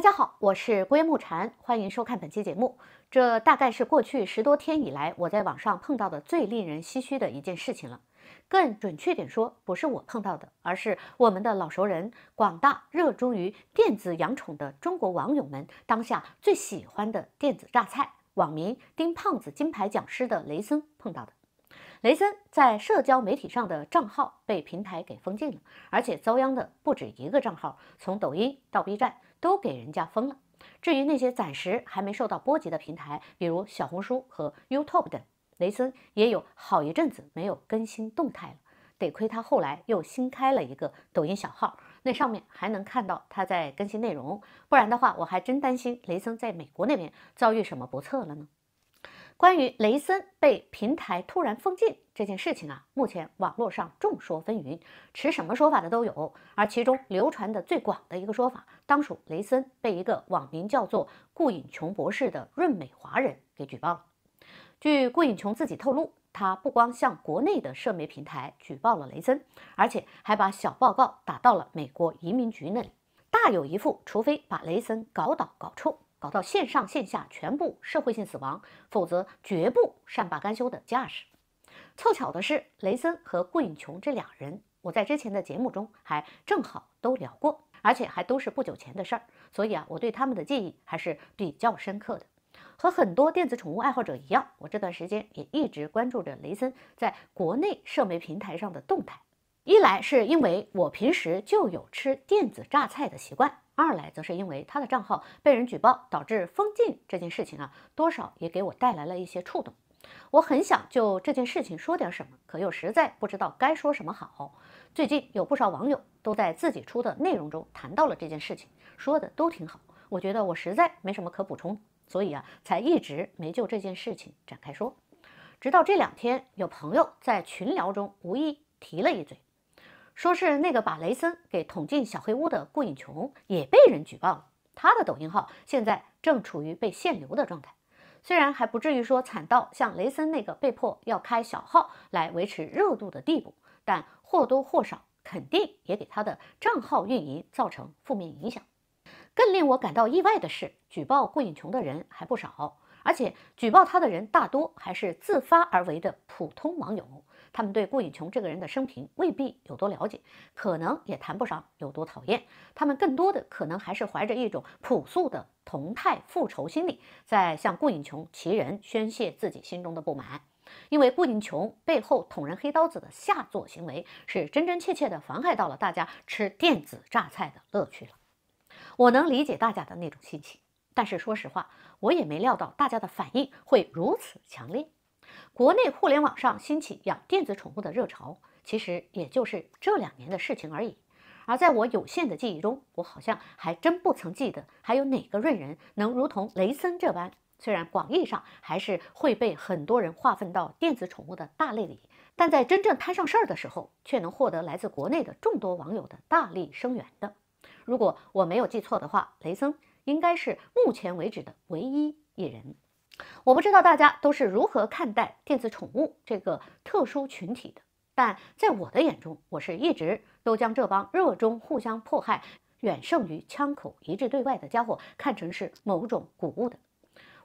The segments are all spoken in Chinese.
大家好，我是国木禅，欢迎收看本期节目。这大概是过去十多天以来我在网上碰到的最令人唏嘘的一件事情了。更准确点说，不是我碰到的，而是我们的老熟人、广大热衷于电子养宠的中国网友们当下最喜欢的电子榨菜网民丁胖子金牌讲师的雷森碰到的。雷森在社交媒体上的账号被平台给封禁了，而且遭殃的不止一个账号，从抖音到 B 站。都给人家封了。至于那些暂时还没受到波及的平台，比如小红书和 YouTube 等，雷森也有好一阵子没有更新动态了。得亏他后来又新开了一个抖音小号，那上面还能看到他在更新内容。不然的话，我还真担心雷森在美国那边遭遇什么不测了呢。关于雷森被平台突然封禁这件事情啊，目前网络上众说纷纭，持什么说法的都有。而其中流传的最广的一个说法，当属雷森被一个网名叫做顾颖琼博士的润美华人给举报了。据顾颖琼自己透露，他不光向国内的涉媒平台举报了雷森，而且还把小报告打到了美国移民局那里，大有一副除非把雷森搞倒搞臭。搞到线上线下全部社会性死亡，否则绝不善罢甘休的架势。凑巧的是，雷森和顾影琼这俩人，我在之前的节目中还正好都聊过，而且还都是不久前的事儿，所以啊，我对他们的记忆还是比较深刻的。和很多电子宠物爱好者一样，我这段时间也一直关注着雷森在国内社媒平台上的动态，一来是因为我平时就有吃电子榨菜的习惯。二来则是因为他的账号被人举报导致封禁这件事情啊，多少也给我带来了一些触动。我很想就这件事情说点什么，可又实在不知道该说什么好。最近有不少网友都在自己出的内容中谈到了这件事情，说的都挺好。我觉得我实在没什么可补充，所以啊，才一直没就这件事情展开说。直到这两天，有朋友在群聊中无意提了一嘴。说是那个把雷森给捅进小黑屋的顾影琼也被人举报了，他的抖音号现在正处于被限流的状态。虽然还不至于说惨到像雷森那个被迫要开小号来维持热度的地步，但或多或少肯定也给他的账号运营造成负面影响。更令我感到意外的是，举报顾影琼的人还不少，而且举报他的人大多还是自发而为的普通网友。他们对顾影琼这个人的生平未必有多了解，可能也谈不上有多讨厌。他们更多的可能还是怀着一种朴素的同态复仇心理，在向顾影琼其人宣泄自己心中的不满。因为顾影琼背后捅人黑刀子的下作行为，是真真切切地妨害到了大家吃电子榨菜的乐趣了。我能理解大家的那种心情，但是说实话，我也没料到大家的反应会如此强烈。国内互联网上兴起养电子宠物的热潮，其实也就是这两年的事情而已。而在我有限的记忆中，我好像还真不曾记得还有哪个瑞人能如同雷森这般。虽然广义上还是会被很多人划分到电子宠物的大类里，但在真正摊上事儿的时候，却能获得来自国内的众多网友的大力声援的。如果我没有记错的话，雷森应该是目前为止的唯一一人。我不知道大家都是如何看待电子宠物这个特殊群体的，但在我的眼中，我是一直都将这帮热衷互相迫害、远胜于枪口一致对外的家伙看成是某种谷物的。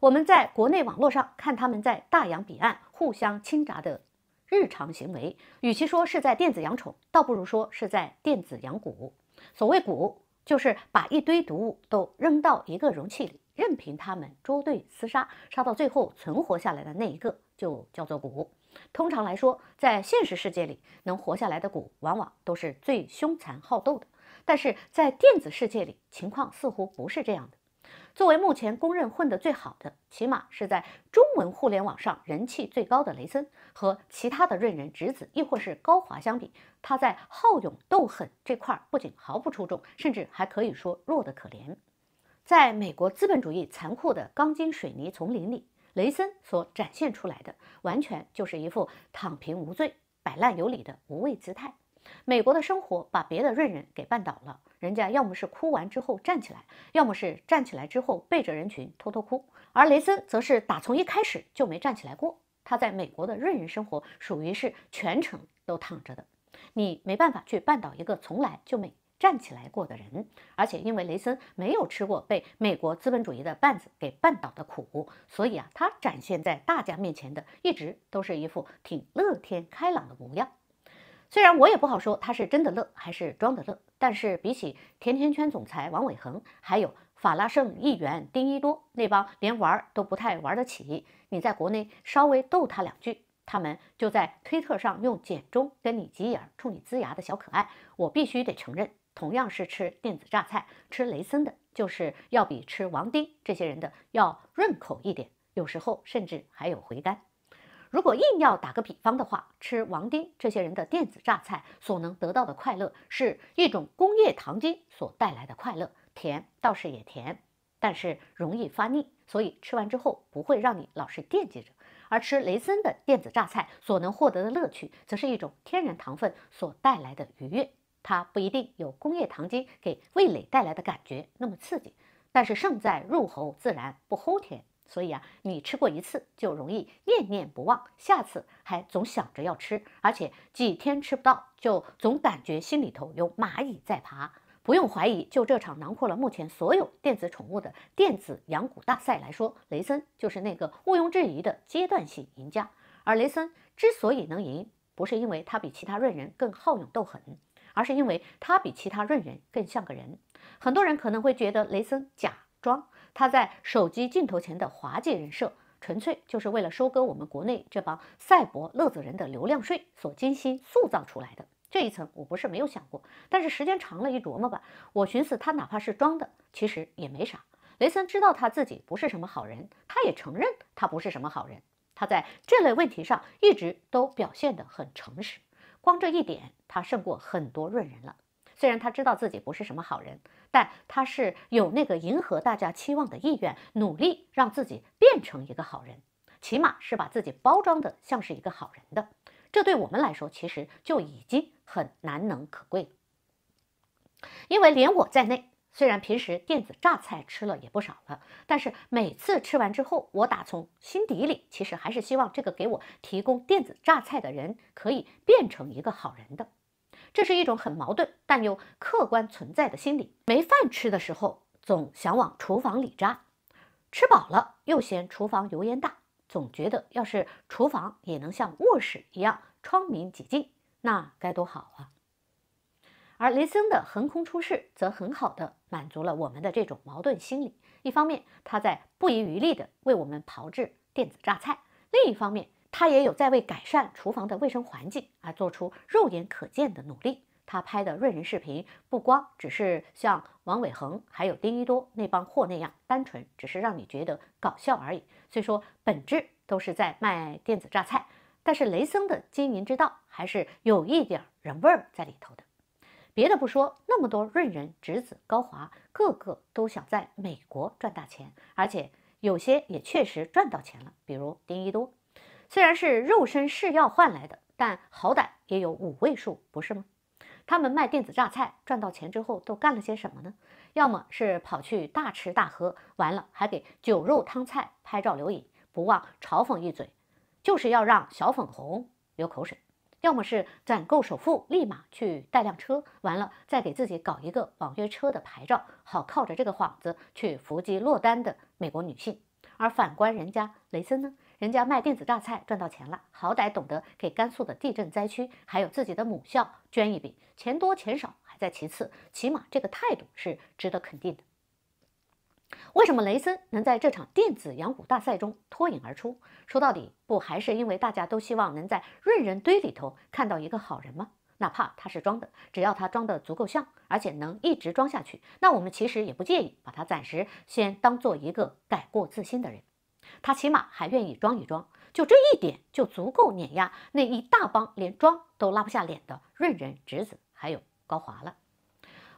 我们在国内网络上看他们在大洋彼岸互相倾轧的日常行为，与其说是在电子养宠，倒不如说是在电子养蛊。所谓蛊，就是把一堆毒物都扔到一个容器里。任凭他们捉对厮杀，杀到最后存活下来的那一个就叫做“蛊。通常来说，在现实世界里，能活下来的蛊往往都是最凶残好斗的。但是在电子世界里，情况似乎不是这样的。作为目前公认混得最好的，起码是在中文互联网上人气最高的雷森，和其他的润人、直子，亦或是高华相比，他在好勇斗狠这块儿不仅毫不出众，甚至还可以说弱得可怜。在美国资本主义残酷的钢筋水泥丛林里，雷森所展现出来的，完全就是一副躺平无罪、摆烂有理的无畏姿态。美国的生活把别的润人给绊倒了，人家要么是哭完之后站起来，要么是站起来之后背着人群偷偷哭，而雷森则是打从一开始就没站起来过。他在美国的润人生活属于是全程都躺着的，你没办法去绊倒一个从来就没。站起来过的人，而且因为雷森没有吃过被美国资本主义的绊子给绊倒的苦，所以啊，他展现在大家面前的一直都是一副挺乐天开朗的模样。虽然我也不好说他是真的乐还是装的乐，但是比起甜甜圈总裁王伟恒，还有法拉盛议员丁一多那帮连玩都不太玩得起，你在国内稍微逗他两句，他们就在推特上用简中跟你急眼，冲你呲牙的小可爱，我必须得承认。同样是吃电子榨菜，吃雷森的，就是要比吃王丁这些人的要润口一点，有时候甚至还有回甘。如果硬要打个比方的话，吃王丁这些人的电子榨菜所能得到的快乐，是一种工业糖精所带来的快乐，甜倒是也甜，但是容易发腻，所以吃完之后不会让你老是惦记着。而吃雷森的电子榨菜所能获得的乐趣，则是一种天然糖分所带来的愉悦。它不一定有工业糖精给味蕾带来的感觉那么刺激，但是胜在入喉自然不齁甜，所以啊，你吃过一次就容易念念不忘，下次还总想着要吃，而且几天吃不到就总感觉心里头有蚂蚁在爬。不用怀疑，就这场囊括了目前所有电子宠物的电子养蛊大赛来说，雷森就是那个毋庸置疑的阶段性赢家。而雷森之所以能赢，不是因为他比其他瑞人更好勇斗狠。而是因为他比其他润人更像个人，很多人可能会觉得雷森假装他在手机镜头前的滑稽人设，纯粹就是为了收割我们国内这帮赛博乐子人的流量税所精心塑造出来的。这一层我不是没有想过，但是时间长了一琢磨吧，我寻思他哪怕是装的，其实也没啥。雷森知道他自己不是什么好人，他也承认他不是什么好人，他在这类问题上一直都表现得很诚实，光这一点。他胜过很多润人了。虽然他知道自己不是什么好人，但他是有那个迎合大家期望的意愿，努力让自己变成一个好人，起码是把自己包装的像是一个好人的。这对我们来说，其实就已经很难能可贵。因为连我在内，虽然平时电子榨菜吃了也不少了，但是每次吃完之后，我打从心底里其实还是希望这个给我提供电子榨菜的人可以变成一个好人的。这是一种很矛盾但又客观存在的心理：没饭吃的时候总想往厨房里扎，吃饱了又嫌厨房油烟大，总觉得要是厨房也能像卧室一样窗明几净，那该多好啊！而雷森的横空出世则很好的满足了我们的这种矛盾心理：一方面他在不遗余力的为我们炮制电子榨菜，另一方面。他也有在为改善厨房的卫生环境而做出肉眼可见的努力。他拍的润人视频不光只是像王伟恒、还有丁一多那帮货那样单纯，只是让你觉得搞笑而已。虽说本质都是在卖电子榨菜，但是雷森的经营之道还是有一点人味儿在里头的。别的不说，那么多润人侄子高华，个个都想在美国赚大钱，而且有些也确实赚到钱了，比如丁一多。虽然是肉身试药换来的，但好歹也有五位数，不是吗？他们卖电子榨菜赚到钱之后都干了些什么呢？要么是跑去大吃大喝，完了还给酒肉汤菜拍照留影，不忘嘲讽一嘴，就是要让小粉红流口水；要么是攒够首付，立马去带辆车，完了再给自己搞一个网约车的牌照，好靠着这个幌子去伏击落单的美国女性。而反观人家雷森呢？人家卖电子榨菜赚到钱了，好歹懂得给甘肃的地震灾区，还有自己的母校捐一笔，钱多钱少还在其次，起码这个态度是值得肯定的。为什么雷森能在这场电子养蛊大赛中脱颖而出？说到底，不还是因为大家都希望能在润人堆里头看到一个好人吗？哪怕他是装的，只要他装得足够像，而且能一直装下去，那我们其实也不介意把他暂时先当做一个改过自新的人。他起码还愿意装一装，就这一点就足够碾压那一大帮连装都拉不下脸的润人侄子，还有高华了。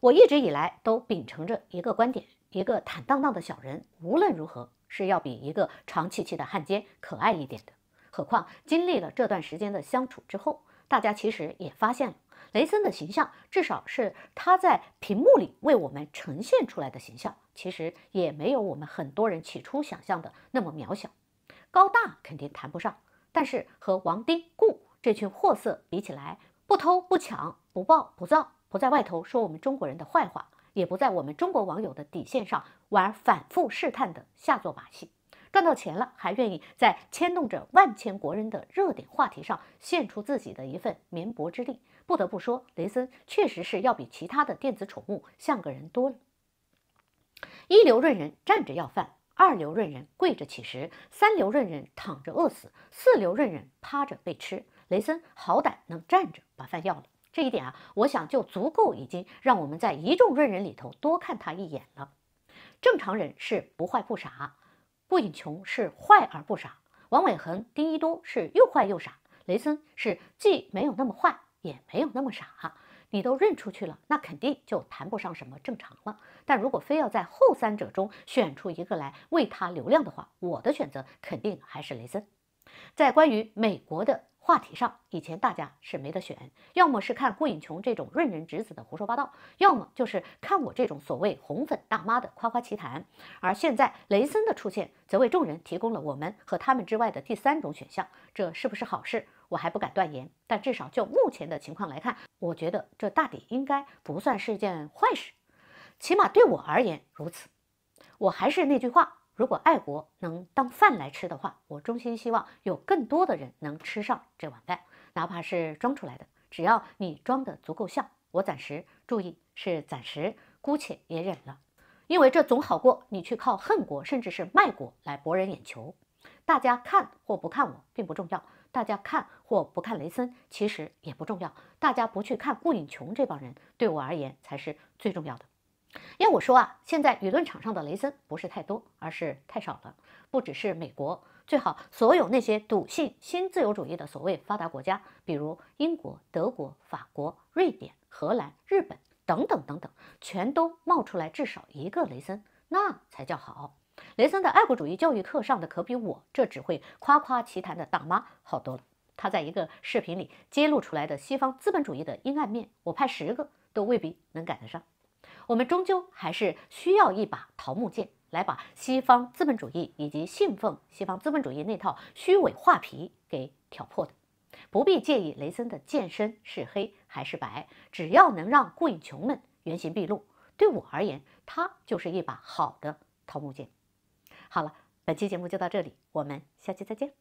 我一直以来都秉承着一个观点：，一个坦荡荡的小人，无论如何是要比一个长气气的汉奸可爱一点的。何况经历了这段时间的相处之后，大家其实也发现了雷森的形象，至少是他在屏幕里为我们呈现出来的形象。其实也没有我们很多人起初想象的那么渺小，高大肯定谈不上，但是和王丁顾这群货色比起来，不偷不抢，不暴不躁，不在外头说我们中国人的坏话，也不在我们中国网友的底线上玩反复试探的下作把戏，赚到钱了还愿意在牵动着万千国人的热点话题上献出自己的一份绵薄之力，不得不说，雷森确实是要比其他的电子宠物像个人多了。一流润人站着要饭，二流润人跪着乞食，三流润人躺着饿死，四流润人趴着被吃。雷森好歹能站着把饭要了，这一点啊，我想就足够已经让我们在一众润人里头多看他一眼了。正常人是不坏不傻，顾影琼是坏而不傻，王伟恒、丁一多是又坏又傻，雷森是既没有那么坏，也没有那么傻。你都认出去了，那肯定就谈不上什么正常了。但如果非要在后三者中选出一个来为他流量的话，我的选择肯定还是雷森。在关于美国的话题上，以前大家是没得选，要么是看顾影琼这种润人直子的胡说八道，要么就是看我这种所谓红粉大妈的夸夸其谈。而现在雷森的出现，则为众人提供了我们和他们之外的第三种选项，这是不是好事？我还不敢断言，但至少就目前的情况来看，我觉得这大抵应该不算是件坏事，起码对我而言如此。我还是那句话，如果爱国能当饭来吃的话，我衷心希望有更多的人能吃上这碗饭，哪怕是装出来的，只要你装得足够像，我暂时注意是暂时，姑且也忍了，因为这总好过你去靠恨国甚至是卖国来博人眼球。大家看或不看我并不重要。大家看或不看雷森，其实也不重要。大家不去看顾影琼这帮人，对我而言才是最重要的。要我说啊，现在舆论场上的雷森不是太多，而是太少了。不只是美国，最好所有那些笃信新自由主义的所谓发达国家，比如英国、德国、法国、瑞典、荷兰、日本等等等等，全都冒出来至少一个雷森，那才叫好。雷森的爱国主义教育课上的可比我这只会夸夸其谈的大妈好多了。他在一个视频里揭露出来的西方资本主义的阴暗面，我派十个都未必能赶得上。我们终究还是需要一把桃木剑来把西方资本主义以及信奉西方资本主义那套虚伪画皮给挑破的。不必介意雷森的剑身是黑还是白，只要能让顾影穷们原形毕露，对我而言，它就是一把好的桃木剑。好了，本期节目就到这里，我们下期再见。